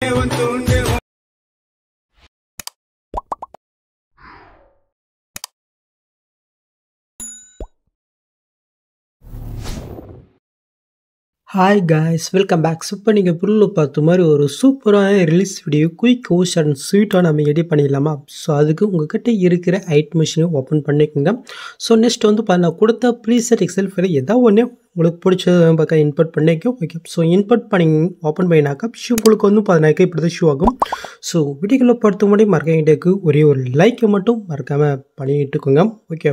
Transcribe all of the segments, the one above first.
hi guys welcome back super நீங்கள் புல்லு பார்த்த மாதிரி ஒரு சூப்பரான ரிலீஸ் வீடியோ குயிக் ஓஷ் அண்ட் ஸ்வீட்டாக நம்ம எடிட் பண்ணிடலாமா ஸோ அதுக்கு உங்ககிட்ட இருக்கிற ஐட் மிஷினை ஓப்பன் பண்ணிக்கோங்க ஸோ நெக்ஸ்ட் வந்து பார்த்தீங்கன்னா கொடுத்த ப்ரீசெட் எக்ஸல் ஃபைல் ஏதாவது ஒன்று உங்களுக்கு பிடிச்சது பக்கம் இன்பர்ட் பண்ணிக்கோ ஓகே ஸோ இன்பர்ட் பண்ணி ஓப்பன் பண்ணினாக்கா ஷூ உங்களுக்கு வந்து பதினாயிரம் இப்படி தான் ஷூ ஆகும் ஸோ வீடியோக்குள்ளே பொறுத்த முடியும் மறக்க ஒரே ஒரு லைக்கை மட்டும் மறக்காமல் பண்ணிட்டுக்கோங்க ஓகே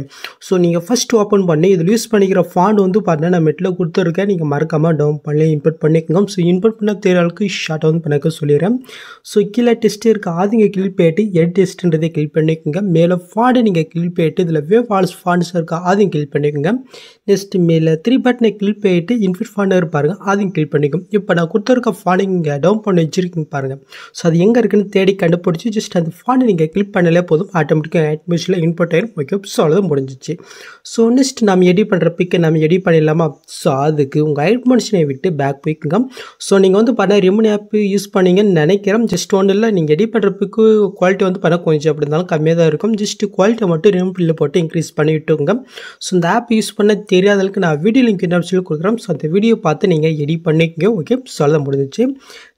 ஸோ நீங்கள் ஃபஸ்ட்டு ஓப்பன் பண்ணி இதில் யூஸ் பண்ணிக்கிற ஃபாண்ட் வந்து பார்த்தீங்கன்னா நான் மெட்டில் கொடுத்துருக்கேன் நீங்கள் மறக்காமல் டவுன் பண்ணி இன்பர்ட் பண்ணிக்கோங்க ஸோ இன்பர்ட் பண்ண தெரிய அளவுக்கு ஷார்ட் வந்து பண்ணக்க சொல்லிடுறேன் ஸோ கீழே டெஸ்ட்டே இருக்க ஆதிங்க கிளிக் போயிட்டு எட் டெஸ்ட்ன்றதை கிளிக் பண்ணிக்கோங்க மேலே ஃபாண்டு நீங்கள் கிளிக் போயிட்டு இதில் வேவ் ஃபால்ஸ் ஃபாண்ட்ஸ் இருக்கா அதையும் கிளிக் பண்ணிக்கோங்க நெக்ஸ்ட் மேலே த்ரீ பட்டன் பட்டனை கிளிக் பண்ணிட்டு இன்ஃபிட் ஃபாண்ட் இருப்பாருங்க அதையும் கிளிக் பண்ணிக்கும் இப்போ நான் கொடுத்துருக்க ஃபாண்டை இங்கே டவுன் பண்ணி வச்சுருக்கீங்க பாருங்கள் ஸோ அது எங்கே இருக்குன்னு தேடி கண்டுபிடிச்சி ஜஸ்ட் அந்த ஃபாண்டை நீங்கள் கிளிக் பண்ணலே போதும் ஆட்டோமேட்டிக்காக ஆட்மிஷனில் இன்புட் ஆயிரும் ஓகே ஸோ அவ்வளோதான் முடிஞ்சிச்சு ஸோ நெக்ஸ்ட் நம்ம எடிட் பண்ணுற பிக்கை நம்ம எடிட் பண்ணிடலாமா ஸோ அதுக்கு உங்கள் ஐட்மன்ஷனை விட்டு பேக் போய்க்குங்க ஸோ நீங்கள் வந்து பண்ண ரிமன் ஆப் யூஸ் பண்ணீங்கன்னு நினைக்கிறேன் ஜஸ்ட் ஒன்றும் இல்லை நீங்கள் எடிட் பிக்கு குவாலிட்டி வந்து பண்ண கொஞ்சம் அப்படி இருந்தாலும் கம்மியாக தான் இருக்கும் ஜஸ்ட் குவாலிட்டியை மட்டும் ரிமன் பில்லில் போட்டு இன்க்ரீஸ் பண்ணி விட்டுங்க ஸோ இந்த ஆப் யூஸ் பண்ண தெரியாத அளவுக்கு நான் வீடியோ லிங்க் டிஸ்கிரிப்ஷனில் கொடுக்குறோம் ஸோ அந்த வீடியோ பார்த்து நீங்கள் எடிட் பண்ணிக்கோங்க ஓகே ஸோ அதை முடிஞ்சிச்சு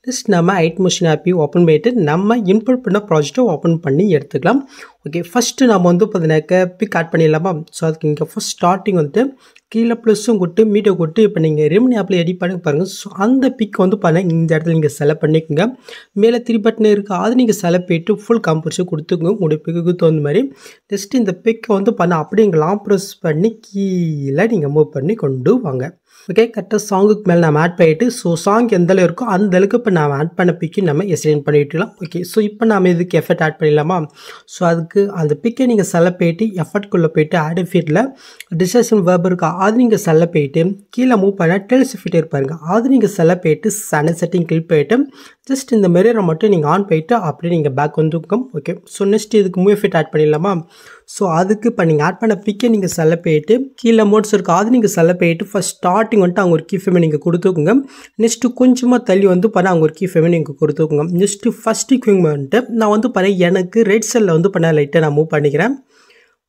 ஜஸ்ட் நம்ம ஐட் மிஷின் ஆப்பி ஓப்பன் பண்ணிவிட்டு நம்ம இன்புட் பண்ண ப்ராஜெக்ட்டை ஓப்பன் பண்ணி எடுத்துக்கலாம் ஓகே ஃபஸ்ட்டு நம்ம வந்து பார்த்தீங்கன்னாக்க பிக் ஆட் பண்ணிடலாமா ஸோ அதுக்கு இங்கே ஃபஸ்ட் ஸ்டார்டிங் வந்துட்டு கீழே ப்ளஸ்ஸும் கொடுத்து மீட்டை கொடுத்து இப்போ நீங்கள் ரெமினி ஆப்பில் எடி பண்ணி பாருங்கள் ஸோ அந்த பிக் வந்து பாருங்கள் இந்த இடத்துல நீங்கள் செலக்ட் பண்ணிக்கோங்க மேலே த்ரீ பட்டன் இருக்குது அது நீங்கள் செலக்ட் போயிட்டு ஃபுல் காம்போசிஷன் கொடுத்துக்கோங்க உங்களுடைய பிக்குக்கு தகுந்த மாதிரி ஜஸ்ட் இந்த பிக்கை வந்து பண்ண அப்படியே இங்கே லாங் ப்ரெஸ் பண்ணி கீழே நீங்கள் மூவ் பண்ணி கொண்டு வாங்க ஓகே கரெக்டாக சாங்குக்கு மேலே நம்ம ஆட் பண்ணிவிட்டு ஸோ சாங் எந்த இருக்கோ அந்த அளவுக்கு இப்போ நாம் ஆட் பண்ண பிக்கை நம்ம எக்ஸ்டெண்ட் பண்ணிவிட்டுலாம் ஓகே ஸோ இப்போ நாம் இதுக்கு எஃபர்ட் ஆட் பண்ணிடலாமா ஸோ அதுக்கு அந்த பிக்கை நீங்கள் செல்ல போயிட்டு எஃபர்ட்குள்ளே போயிட்டு ஆட் ஃபீட்டில் டிஸ்கஷன் வேர்ப் இருக்கா அது நீங்கள் செல்ல போயிட்டு கீழே மூவ் பண்ணால் டெல்ஸ் ஃபிட் இருப்பாருங்க அது நீங்கள் செல்ல போயிட்டு சன செட்டிங் கிளிக் போயிட்டு ஜஸ்ட் இந்த மெரியரை மட்டும் நீங்கள் ஆன் போயிட்டு அப்படியே நீங்கள் பேக் வந்துக்கும் ஓகே ஸோ நெக்ஸ்ட் இதுக்கு மூவ் எஃபெக்ட் ஆட் பண்ணிடலாமா ஸோ அதுக்கு இப்போ நீங்கள் ஆட் பண்ண பிக்கை நீங்கள் செல்ல போயிட்டு கீழே மோட்ஸ் இருக்கும் அது நீங்கள் செல்ல போயிட்டு ஃபஸ்ட் ஸ்டார்டிங் வந்துட்டு அவங்க ஒரு கீ நீங்கள் கொடுத்துக்குங்க நெக்ஸ்ட்டு கொஞ்சமாக தள்ளி வந்து பண்ண அவங்க ஒரு கீ ஃபெமே நீங்கள் கொடுத்துக்குங்க நெக்ஸ்ட்டு ஃபஸ்ட்டு கியூங்க வந்துட்டு நான் வந்து பண்ண எனக்கு ரெட் செல்லில் வந்து பண்ண லைட்டை நான் மூவ் பண்ணிக்கிறேன்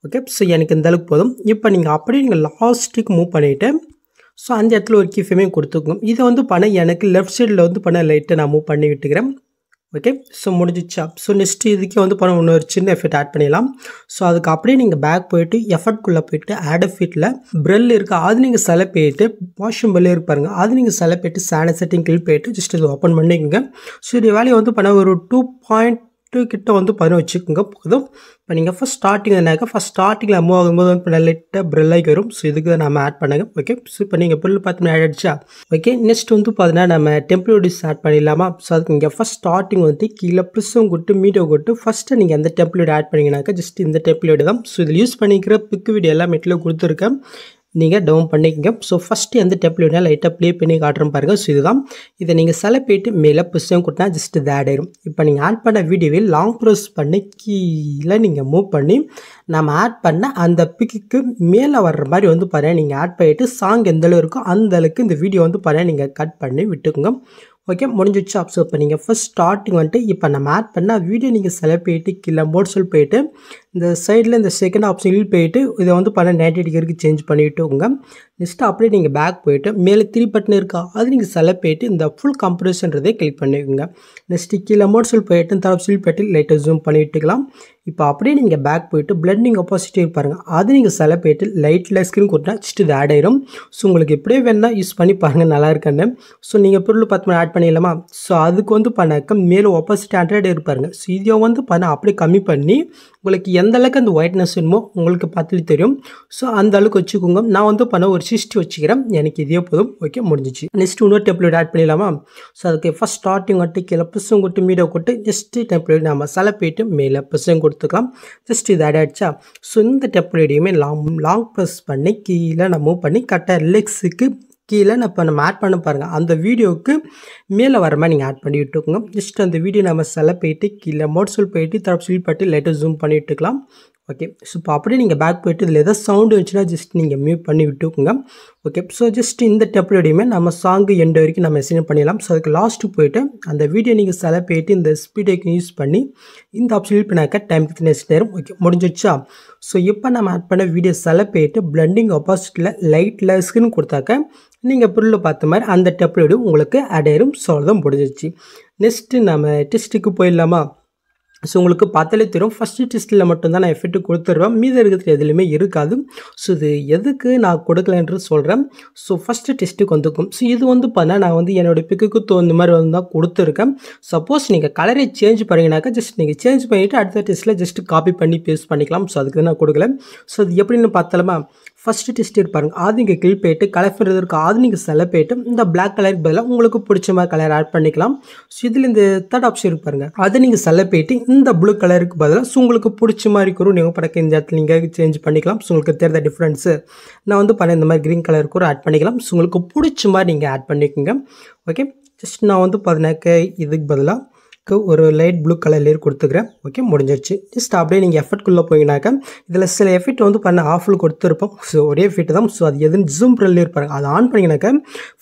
ஓகே ஸோ எனக்கு இந்த அளவுக்கு போதும் இப்போ நீங்கள் அப்படியே நீங்கள் லாஸ்ட்டுக்கு மூவ் பண்ணிவிட்டு ஸோ அந்த இடத்துல ஒரு கீஃபேமே கொடுத்துக்கோங்க இதை வந்து பண்ண எனக்கு லெஃப்ட் சைடில் வந்து பண்ண லைட்டை நான் மூவ் பண்ணி விட்டுக்கிறேன் ஓகே ஸோ முடிஞ்சிச்சா ஸோ நெக்ஸ்ட்டு இதுக்கே வந்து பணம் ஒன்று சின்ன எஃபெக்ட் ஆட் பண்ணிடலாம் ஸோ அதுக்கு அப்படியே நீங்கள் பேக் போயிட்டு எஃபர்ட்குள்ளே போயிட்டு ஆட் எஃபிட்டில் ப்ரெல் இருக்குது அது நீங்கள் செலக்ட் போயிட்டு வாஷ்ரூம் பில்லு இருப்பாருங்க அது நீங்கள் செலக்ட் போயிட்டு சானிசைட்டிங் கிளிப் போயிட்டு ஜஸ்ட் இது ஓப்பன் பண்ணிக்கோங்க ஸோ இது வேலையை வந்து பண்ண ஒரு டூ பாயிண்ட் டூ கிட்ட வந்து பதினோரு வச்சுக்கோங்க போதும் இப்போ நீங்கள் ஃபஸ்ட் ஸ்டார்டிங் என்னாக்க ஃபஸ்ட் ஸ்டார்டிங்கில் மூவ் ஆகும்போது வந்து லைட்டாக பிரெல்லைக்கு வரும் ஸோ இதுக்கு நம்ம ஆட் பண்ணுங்க ஓகே ஸோ இப்போ நீங்கள் பில் பார்த்தீங்கன்னா ஆட் ஆகிடுச்சா ஓகே நெக்ஸ்ட் வந்து பார்த்தீங்கன்னா நம்ம டெம்ப்ளேட்ஸ் ஆட் பண்ணிடலாமா ஸோ அதுக்கு நீங்கள் ஃபஸ்ட் ஸ்டார்டிங் வந்து கீழே ப்ளஸும் கொட்டு மீடியோ கொட்டு ஃபஸ்ட்டு நீங்கள் அந்த டெம்ப்ளேட் ஆட் பண்ணிங்கனாக்கா ஜஸ்ட் இந்த டெம்ப்ளேட் தான் ஸோ இதில் யூஸ் பண்ணிக்கிற பிக்கு வீடியோ எல்லாம் மெட்டில் கொடுத்துருக்கேன் நீங்கள் டவுன் பண்ணிக்கங்க ஸோ ஃபஸ்ட்டு எந்த டெப்லையுமே லைட்டாக ப்ளே பண்ணி காட்டுறோம் பாருங்கள் ஸோ இதுதான் இதை நீங்கள் செல போயிட்டு மேலே புஷ்ஷம் கொடுத்தா ஜஸ்ட் இது ஆட் ஆயிடும் இப்போ நீங்கள் ஆட் பண்ண வீடியோவில் லாங் ப்ரோஸ் பண்ணி கீழே நீங்கள் மூவ் பண்ணி நம்ம ஆட் பண்ண அந்த பிக்குக்கு மேலே வர்ற மாதிரி வந்து பாருங்கள் நீங்கள் ஆட் பண்ணிவிட்டு சாங் எந்தளவு இருக்கோ அந்தளவுக்கு இந்த வீடியோ வந்து பாருங்கள் நீங்கள் கட் பண்ணி விட்டுக்கோங்க ஓகே முடிஞ்சிச்சு ஆப்ஸ் பண்ணிங்க ஃபஸ்ட் ஸ்டார்டிங் வந்துட்டு இப்போ நம்ம ஆட் பண்ணால் வீடியோ நீங்கள் செலக்ட் போயிட்டு கீழே மோட் சொல் போயிட்டு இந்த சைடில் இந்த செகண்ட் ஆப்ஷனில் போயிட்டு இதை வந்து பண்ண நைன்டி டிகிரிக்கு சேஞ்ச் பண்ணிவிட்டுங்க நெக்ஸ்ட்டு அப்படியே நீங்கள் பேக் போயிட்டு மேலே த்ரீ பட்டன் இருக்கா அது நீங்கள் செலக்ட் போயிட்டு இந்த ஃபுல் கம்ப்யூட்டர்ஸ்ன்றதே கிளிக் பண்ணிக்கோங்க நெக்ஸ்ட்டு கீழே மோட் சொல் போயிட்டு தரப்பு சொல் போயிட்டு லைட்டை ஜூம் பண்ணிவிட்டுக்கலாம் இப்போ அப்படியே நீங்கள் பேக் போயிட்டு பிளண்டிங் ஒப்பாசிட்டிவ் பாருங்கள் அது நீங்கள் சில போயிட்டு லைட்டில் ஸ்க்ரீன் கொடுத்தா ஜஸ்ட் இது ஆட் ஆயிரும் ஸோ உங்களுக்கு எப்படியே வேணால் யூஸ் பண்ணி பாருங்கள் நல்லா இருக்கான்னு ஸோ நீங்கள் பொருள் பார்த்து ஆட் பண்ணிடலாமா ஸோ அதுக்கு வந்து பண்ணாக்க மேலே ஆப்போசிட் ஆண்ட்ராய்டு இருப்பாருங்க ஸோ இதை வந்து பண்ண அப்படியே கம்மி பண்ணி உங்களுக்கு எந்த அளவுக்கு அந்த ஒயிட்னஸ் வேணுமோ உங்களுக்கு பார்த்து தெரியும் ஸோ அந்த அளவுக்கு வச்சுக்கோங்க நான் வந்து பண்ண ஒரு சிஸ்ட் வச்சுக்கிறேன் எனக்கு இதே போதும் ஓகே முடிஞ்சிச்சு நெக்ஸ்ட் இன்னொரு டெம்ப்ளேட் ஆட் பண்ணிடலாமா ஸோ அதுக்கு ஃபஸ்ட் ஸ்டார்டிங் ஒட்டி கீழே பசங்க கொட்டு மீடியா கொட்டு நெக்ஸ்ட் டெம்ப்ளேட் நம்ம செலப்பிட்டு மேலே பசங்க கொடுத்து கொடுத்துக்கலாம் ஜஸ்ட் இது ஆட் ஸோ இந்த டெப்லேயுமே லாங் லாங் ப்ரெஸ் பண்ணி கீழே நம்ம மூவ் பண்ணி கரெக்டாக லெக்ஸுக்கு கீழே நான் இப்போ நம்ம ஆட் பண்ண பாருங்கள் அந்த வீடியோவுக்கு மேலே வர மாதிரி நீங்கள் ஆட் பண்ணி விட்டுக்கோங்க ஜஸ்ட் அந்த வீடியோ நம்ம செல போயிட்டு கீழே மோட்சல் போயிட்டு தரப்பு சொல்லி போட்டு லைட்டாக ஜூம் பண்ணிட்டுக்கலாம் ஓகே ஸோ இப்போ அப்படியே நீங்கள் பேக் போய்ட்டு இதில் எதாவது சவுண்டு வந்துச்சுன்னா ஜஸ்ட் நீங்கள் மியூட் பண்ணி விட்டுக்குங்க ஓகே ஸோ ஜஸ்ட் இந்த டெப்லோடையுமே நம்ம சாங்கு எண்டு வரைக்கும் நம்ம எஸ்டிமேட் பண்ணிடலாம் ஸோ அதுக்கு லாஸ்ட்டு போய்ட்டு அந்த வீடியோ நீங்கள் செல போயிட்டு இந்த ஸ்பீடேக்கு யூஸ் பண்ணி இந்த ஆப்ஷன் பண்ணாக்க டைமுக்கு நெக்ஸ்ட் நேரம் ஓகே முடிஞ்சிச்சா ஸோ இப்போ நம்ம ஆட் பண்ண வீடியோ செல போயிட்டு பிளண்டிங் ஆப்போசிட்டில் லைட் லெஸ்க்குன்னு கொடுத்தாக்க நீங்கள் பொருள் பார்த்த மாதிரி அந்த டெப்லோடு உங்களுக்கு அடையிடும் சொல்கிறதும் முடிஞ்சிச்சு நெக்ஸ்ட்டு நம்ம டெஸ்ட்டுக்கு போயிடலாமா ஸோ உங்களுக்கு பார்த்தாலே தெரியும் ஃபஸ்ட்டு டெஸ்ட்டில் மட்டும்தான் நான் எஃபெக்ட் கொடுத்துருவேன் மீது இருக்கிறது எதுலையுமே இருக்காது ஸோ இது எதுக்கு நான் கொடுக்கலன்றது சொல்கிறேன் ஸோ ஃபஸ்ட்டு டெஸ்ட்டுக்கு வந்துக்கும் ஸோ இது வந்து பார்த்தீங்கன்னா நான் வந்து என்னோடய பிக்குக்கு தோந்த மாதிரி வந்து தான் கொடுத்துருக்கேன் சப்போஸ் நீங்கள் கலரை சேஞ்ச் பண்ணிங்கனாக்கா ஜஸ்ட் நீங்கள் சேஞ்ச் பண்ணிவிட்டு அடுத்த டெஸ்ட்டில் ஜஸ்ட் காப்பி பண்ணி பேஸ்ட் பண்ணிக்கலாம் ஸோ அதுக்கு நான் கொடுக்கல ஸோ அது எப்படின்னு பார்த்தாலுமா ஃபஸ்ட்டு டெஸ்ட் இருப்பாருங்க அது நீங்கள் கிளிப் போயிட்டு கலர் அது நீங்கள் செலை போயிட்டு இந்த பிளாக் கலருக்கு பதிலாக உங்களுக்கு பிடிச்ச மாதிரி கலர் ஆட் பண்ணிக்கலாம் ஸோ இதில் இந்த தேர்ட் ஆப்ஷன் இருப்பாருங்க அதை நீங்கள் செல்ல போயிட்டு இந்த ப்ளூ கலருக்கு பதிலாக ஸோ உங்களுக்கு பிடிச்ச மாதிரி இருக்கும் நீங்கள் படக்க இந்த இடத்துல நீங்கள் சேஞ்ச் பண்ணிக்கலாம் ஸோ உங்களுக்கு தெரிந்த டிஃப்ரென்ஸு நான் வந்து பாருங்கள் இந்த மாதிரி க்ரீன் கலருக்கு ஒரு ஆட் பண்ணிக்கலாம் ஸோ உங்களுக்கு பிடிச்ச மாதிரி நீங்கள் ஆட் பண்ணிக்கோங்க ஓகே ஜஸ்ட் நான் வந்து பார்த்தீங்கன்னாக்க இதுக்கு பதிலாக க்கு ஒரு லைட் ப்ளூ கலர்லேயே கொடுத்துக்கிறேன் ஓகே முடிஞ்சிருச்சு ஜஸ்ட் அப்படியே நீங்கள் எஃபர்ட்குள்ளே போயினாக்க இதில் சில எஃபெக்ட் வந்து பண்ண ஆஃபில் கொடுத்துருப்போம் ஸோ ஒரே எஃபெக்ட் தான் ஸோ அது எதுன்னு ஜூம் ப்ரில் இருப்பாங்க அதை ஆன் பண்ணிங்கனாக்க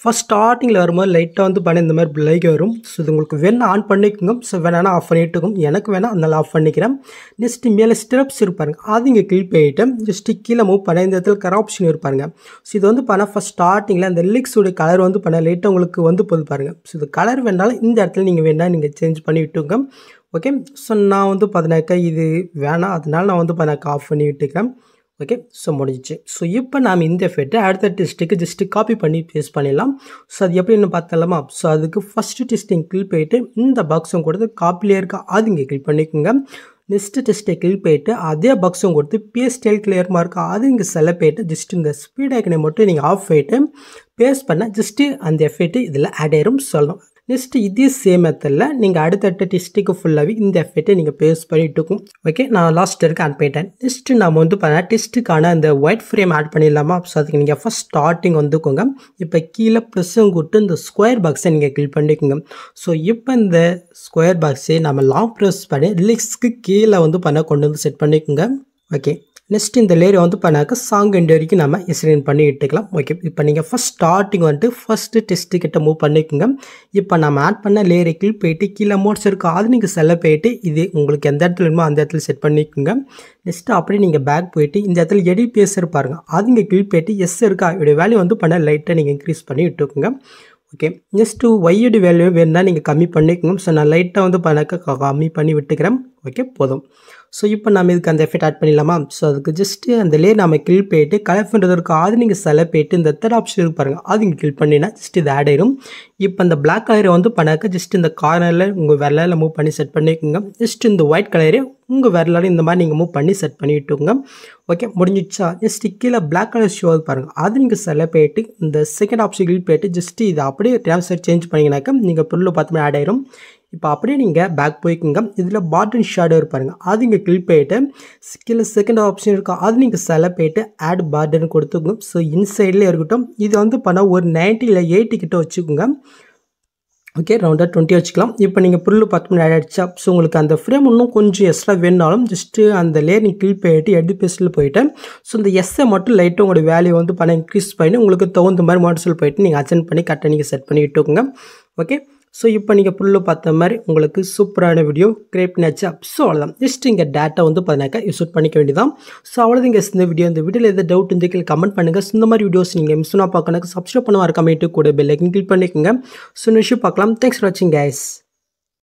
ஃபஸ்ட் ஸ்டார்டிங்கில் வரும்போது லைட்டாக வந்து பண்ண இந்த மாதிரி பிளைக் வரும் ஸோ இது உங்களுக்கு வேணால் ஆன் பண்ணிக்கோங்க ஸோ வேணால் ஆஃப் பண்ணிட்டுக்கும் எனக்கு வேணால் அதனால் ஆஃப் பண்ணிக்கிறேன் நெக்ஸ்ட்டு மேலே ஸ்டெப்ஸ் இருப்பாருங்க அது இங்கே கிளிக் பண்ணிவிட்டு ஜஸ்ட்டு கீழே மூவ் பண்ண இந்த இடத்துல ஆப்ஷன் இருப்பாருங்க ஸோ இது வந்து பண்ணால் ஃபஸ்ட் ஸ்டார்டிங்கில் அந்த லிக்ஸோட கலர் வந்து பண்ண லைட்டாக உங்களுக்கு வந்து போது பாருங்கள் ஸோ இது கலர் வேணாலும் இந்த இடத்துல நீங்கள் வேணால் நீங்கள் சேஞ்ச் பண்ணி விட்டுங்க ஓகே ஸோ நான் வந்து பார்த்தினாக்கா இது வேணாம் அதனால் நான் வந்து பார்த்தினாக்கா ஆஃப் பண்ணி விட்டுக்கேன் ஓகே ஸோ முடிஞ்சிச்சு ஸோ இப்போ நாம் இந்த எஃபெக்ட்டை அடுத்த டெஸ்ட்டுக்கு ஜஸ்ட்டு காப்பி பண்ணி பேஸ் பண்ணிடலாம் ஸோ அது எப்படின்னு பார்த்தலாமா ஸோ அதுக்கு ஃபஸ்ட்டு டெஸ்ட்டிங் கிளிக் போயிட்டு இந்த பாக்ஸும் கொடுத்து காப்பிலே இருக்க அது இங்கே கிளிக் பண்ணிக்கோங்க நெக்ஸ்ட்டு டெஸ்ட்டை கிளிக் போயிட்டு அதே பாக்ஸும் கொடுத்து பேஸ்டெல் கிளியர் மார்க் அது இங்கே செலக்ட் போயிட்டு ஜஸ்ட் இந்த ஸ்பீட் ஐக்கனை மட்டும் நீங்கள் ஆஃப் போயிட்டு பேஸ்ட் பண்ணால் ஜஸ்ட்டு அந்த எஃபெக்ட்டு இதில் ஆட் ஆயிரும் சொல்லணும் நெக்ஸ்ட்டு இதே சேம் மெத்தடில் நீங்கள் அடுத்தடுத்த டிஸ்ட்ரிக்கு ஃபுல்லாகவே இந்த எஃபெக்ட்டை நீங்கள் பேஸ் பண்ணிட்டு இருக்கும் ஓகே நான் லாஸ்ட் இருக்கு ஆட் பண்ணிட்டேன் நெக்ஸ்ட் நம்ம வந்து பார்த்தீங்கன்னா டிஸ்ட்டுக்கான அந்த ஒயிட் ஃப்ரேம் ஆட் பண்ணிடலாமா ஸோ அதுக்கு நீங்கள் ஃபஸ்ட் ஸ்டார்டிங் வந்துக்கோங்க இப்போ கீழே ப்ளஸ்ஸும் கூட்டு இந்த ஸ்கொயர் பாக்ஸை நீங்கள் கிளிக் பண்ணிக்கோங்க ஸோ இப்போ இந்த ஸ்கொயர் பாக்ஸை நம்ம லாங் ப்ரெஸ் பண்ணி ரிலிக்ஸ்க்கு கீழே வந்து பண்ண கொண்டு வந்து செட் பண்ணிக்கோங்க ஓகே நெக்ஸ்ட் இந்த லேயரை வந்து பண்ணாக்க சாங் எண்ட் வரைக்கும் நம்ம எக்ஸ்டெண்ட் பண்ணி விட்டுக்கலாம் ஓகே இப்போ நீங்கள் ஃபஸ்ட் ஸ்டார்டிங் வந்துட்டு ஃபஸ்ட்டு டெஸ்ட்டு கிட்ட மூவ் பண்ணிக்கோங்க இப்போ நம்ம ஆட் பண்ண லேயரை கீழ் போயிட்டு கீழே மோட்ஸ் இருக்கும் அது நீங்கள் செல்ல போயிட்டு இது உங்களுக்கு எந்த இடத்துல வேணுமோ அந்த இடத்துல செட் பண்ணிக்கோங்க நெக்ஸ்ட்டு அப்படியே நீங்கள் பேக் போயிட்டு இந்த இடத்துல எடிட் பேசர் இருப்பாருங்க அது இங்கே கீழ் போயிட்டு எஸ் இருக்கா இதோடைய வேல்யூ வந்து பண்ண லைட்டாக நீங்கள் இன்க்ரீஸ் பண்ணி விட்டுக்கோங்க ஓகே நெக்ஸ்ட்டு ஒய்யடு வேல்யூ வேணுன்னா நீங்கள் கம்மி பண்ணிக்கோங்க ஸோ நான் லைட்டாக வந்து பண்ண கம்மி பண்ணி விட்டுக்கிறேன் ஓகே போதும் ஸோ இப்போ நம்ம இதுக்கு அந்த எஃபெக்ட் ஆட் பண்ணிடலாமா ஸோ அதுக்கு ஜஸ்ட்டு அந்த லே நம்ம கில் போயிட்டு கலெக்ட் பண்ணுறது அது நீங்கள் செல போயிட்டு இந்த தேர்ட் ஆப்ஷன் இருக்கு பாருங்கள் அது நீங்கள் கில் பண்ணினா ஜஸ்ட் இது ஆட் ஆயிடும் இப்போ அந்த பிளாக் கலரை வந்து பண்ணாக்க ஜஸ்ட் இந்த கார்னரில் உங்கள் விரலில் மூவ் பண்ணி செட் பண்ணிக்கோங்க ஜஸ்ட் இந்த ஒயிட் கலரே உங்கள் விரலால் இந்த மாதிரி நீங்கள் மூவ் பண்ணி செட் பண்ணிவிட்டுங்க ஓகே முடிஞ்சிச்சா ஜஸ்ட் கீழே பிளாக் கலர் ஷோ பாருங்கள் அது நீங்கள் செல போயிட்டு இந்த செகண்ட் ஆப்ஷன் போயிட்டு ஜஸ்ட் இது அப்படியே டிரான்ஸ்ஃபர் சேஞ்ச் பண்ணிங்கனாக்க நீங்கள் பொருள் பார்த்துமே ஆட் ஆயிரும் இப்போ அப்படியே நீங்கள் பேக் போய்க்குங்க இதில் பாட்டன் ஷேடோ இருப்பாருங்க அது இங்கே கிளிக் போயிட்டு கீழே செகண்ட் ஆப்ஷன் இருக்கும் அது நீங்கள் செலக்ட் போயிட்டு ஆட் பாட்டன் கொடுத்துக்கோங்க ஸோ இன்சைட்லேயே இருக்கட்டும் இது வந்து பண்ணால் ஒரு நைன்ட்டி இல்லை எயிட்டி கிட்ட வச்சுக்கோங்க ஓகே ரவுண்டாக டுவெண்ட்டி வச்சுக்கலாம் இப்போ நீங்கள் புல்லு பத்து மணி ஆட் ஆகிடுச்சா ஸோ உங்களுக்கு அந்த ஃப்ரேம் இன்னும் கொஞ்சம் எக்ஸ்ட்ரா வேணாலும் ஜஸ்ட்டு அந்த லேயர் நீங்கள் கிளிப் போயிட்டு எட்டு பேசில் போயிட்டு ஸோ இந்த எஸ்ஸை மட்டும் லைட்டாக உங்களோட வேல்யூ வந்து பண்ண இன்க்ரீஸ் பண்ணி உங்களுக்கு தகுந்த மாதிரி மாடல்ஸில் போயிட்டு நீங்கள் அட்டன் பண்ணி கரெக்டாக நீங்கள் செட் பண்ணி விட்டுக்கோங்க ஓகே ஸோ இப்போ நீங்கள் ஃபுல்லு பார்த்த மாதிரி உங்களுக்கு சூப்பரான வீடியோ கிரியேட் ஆச்சு அப் ஸோ அவ்வளோதான் ஜஸ்ட் இங்கே டேட்டா வந்து பார்த்தினாக்கா யூஸ் பண்ணிக்க வேண்டியதான் ஸோ அவ்வளோ இங்கே இந்த வீடியோ இந்த வீடியோ எதாவது டவுட் இருந்து கீழே கமெண்ட் பண்ணுங்கள் இந்த மாதிரி வீடியோஸ் நீங்கள் மிஸ்னா பார்க்கணுக்கு சப்ஸ்கிரைப் பண்ண மறக்காமட்டு கூட பெல்லைக்கன் கிளிக் பண்ணிக்கோங்க ஸோ நிஷ்யூ பார்க்கலாம் தேங்க்ஸ் ஃபார் வாட்சிங் கேஸ்